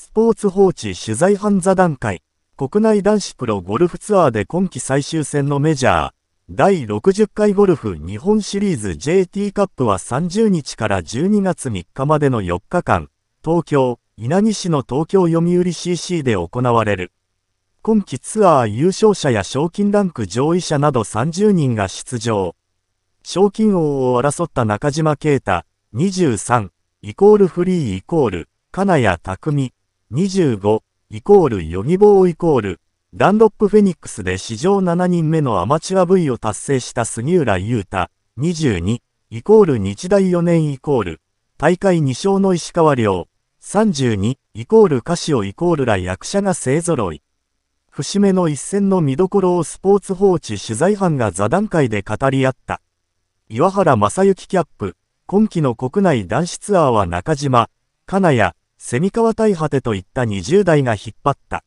スポーツ報知取材班座談会、国内男子プロゴルフツアーで今季最終戦のメジャー、第60回ゴルフ日本シリーズ JT カップは30日から12月3日までの4日間、東京、稲城市の東京読売 CC で行われる。今季ツアー優勝者や賞金ランク上位者など30人が出場。賞金王を争った中島啓太、23、イコールフリーイコール、金谷拓25イコールヨギボーイコールダンロップフェニックスで史上7人目のアマチュア V を達成した杉浦優太22イコール日大4年イコール大会2勝の石川遼32イコール歌手をイコールら役者が勢揃い節目の一戦の見どころをスポーツ報知取材班が座談会で語り合った岩原正幸キャップ今季の国内男子ツアーは中島金谷蝉川大果てといった20代が引っ張った。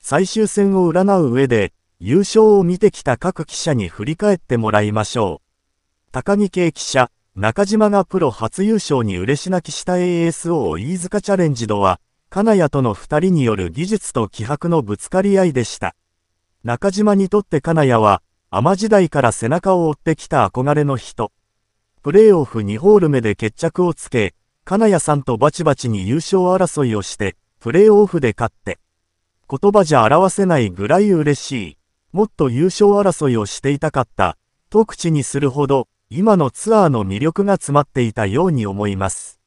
最終戦を占う上で、優勝を見てきた各記者に振り返ってもらいましょう。高木圭記者、中島がプロ初優勝に嬉し泣きした ASO 飯塚チャレンジ度は、金谷との2人による技術と気迫のぶつかり合いでした。中島にとって金谷は、アマ時代から背中を追ってきた憧れの人。プレーオフ2ホール目で決着をつけ、金谷さんとバチバチに優勝争いをして、プレーオフで勝って。言葉じゃ表せないぐらい嬉しい。もっと優勝争いをしていたかった。と口にするほど、今のツアーの魅力が詰まっていたように思います。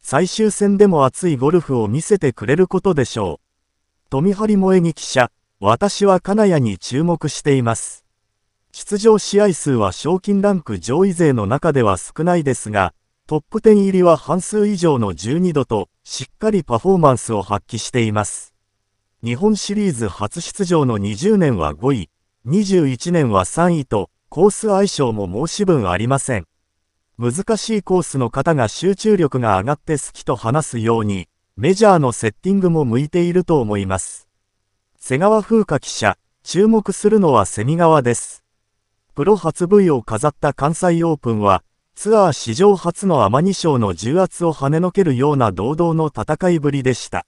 最終戦でも熱いゴルフを見せてくれることでしょう。富張萌木記者、私は金谷に注目しています。出場試合数は賞金ランク上位勢の中では少ないですが、トップ10入りは半数以上の12度と、しっかりパフォーマンスを発揮しています。日本シリーズ初出場の20年は5位、21年は3位と、コース相性も申し分ありません。難しいコースの方が集中力が上がって好きと話すように、メジャーのセッティングも向いていると思います。瀬川風花記者、注目するのは蝉川です。プロ初 V を飾った関西オープンは、ツアー史上初の天2賞の重圧を跳ねのけるような堂々の戦いぶりでした。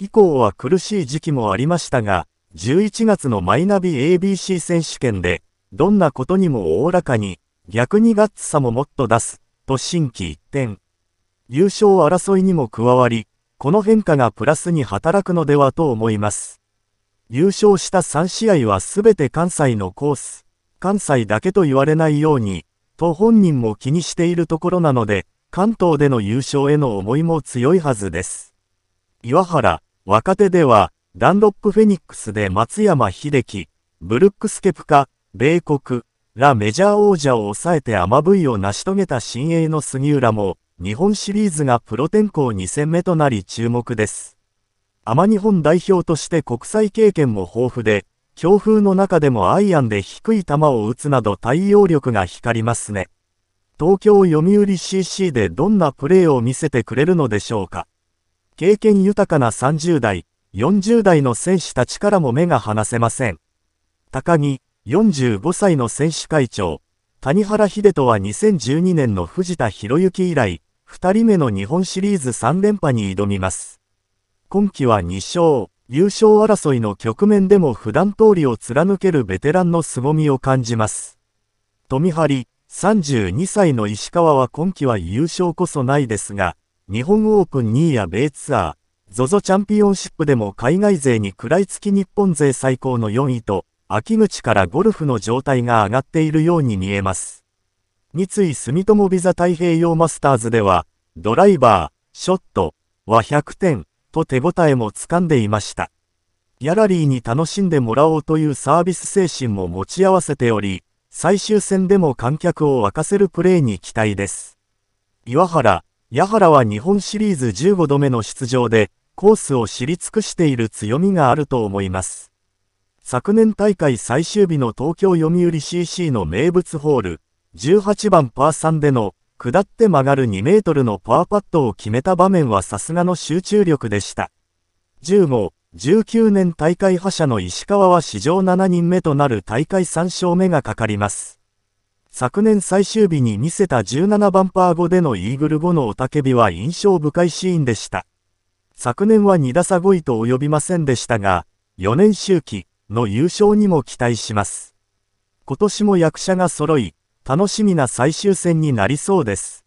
以降は苦しい時期もありましたが、11月のマイナビ ABC 選手権で、どんなことにもおおらかに、逆にガッツさももっと出す、と心機一転。優勝争いにも加わり、この変化がプラスに働くのではと思います。優勝した3試合は全て関西のコース、関西だけと言われないように、と本人も気にしているところなので、関東での優勝への思いも強いはずです。岩原、若手では、ダンロップフェニックスで松山秀樹、ブルックスケプカ、米国、らメジャー王者を抑えて雨ブイを成し遂げた新鋭の杉浦も、日本シリーズがプロ転向2戦目となり注目です。アマ日本代表として国際経験も豊富で、強風の中でもアイアンで低い球を打つなど対応力が光りますね。東京読売 CC でどんなプレーを見せてくれるのでしょうか。経験豊かな30代、40代の選手たちからも目が離せません。高木、45歳の選手会長、谷原秀人は2012年の藤田博之以来、2人目の日本シリーズ3連覇に挑みます。今季は2勝。優勝争いの局面でも普段通りを貫けるベテランの凄みを感じます。富張、32歳の石川は今季は優勝こそないですが、日本オープン2位や米ツアー、ZOZO チャンピオンシップでも海外勢に食らいつき日本勢最高の4位と、秋口からゴルフの状態が上がっているように見えます。三井住友ビザ太平洋マスターズでは、ドライバー、ショットは100点、と手応えもつかんでいました。ギャラリーに楽しんでもらおうというサービス精神も持ち合わせており、最終戦でも観客を沸かせるプレーに期待です。岩原、矢原は日本シリーズ15度目の出場で、コースを知り尽くしている強みがあると思います。昨年大会最終日の東京読売 CC の名物ホール、18番パー3での下って曲がる2メートルのパワーパットを決めた場面はさすがの集中力でした。15、19年大会覇者の石川は史上7人目となる大会3勝目がかかります。昨年最終日に見せた17番パー5でのイーグル後の雄たけびは印象深いシーンでした。昨年は2打差5位と及びませんでしたが、4年周期の優勝にも期待します。今年も役者が揃い、楽しみな最終戦になりそうです。